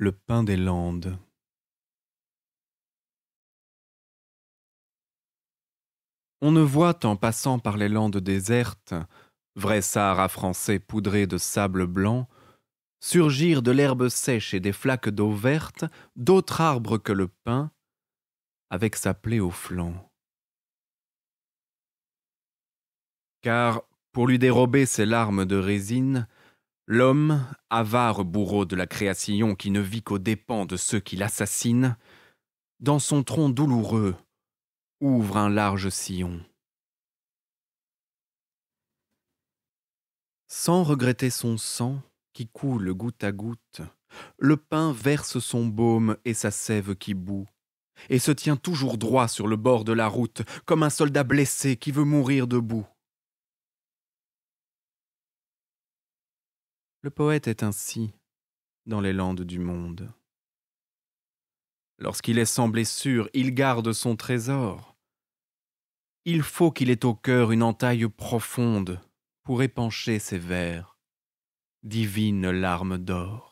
Le pain des Landes. On ne voit, en passant par les landes désertes, vrais à français poudré de sable blanc, surgir de l'herbe sèche et des flaques d'eau verte d'autres arbres que le pin, avec sa plaie au flanc. Car, pour lui dérober ses larmes de résine, L'homme, avare bourreau de la création qui ne vit qu'aux dépens de ceux qui l'assassinent, dans son tronc douloureux, ouvre un large sillon. Sans regretter son sang qui coule goutte à goutte, le pain verse son baume et sa sève qui bout, et se tient toujours droit sur le bord de la route, comme un soldat blessé qui veut mourir debout. Le poète est ainsi dans les landes du monde. Lorsqu'il est sans blessure, il garde son trésor. Il faut qu'il ait au cœur une entaille profonde pour épancher ses vers, divines larmes d'or.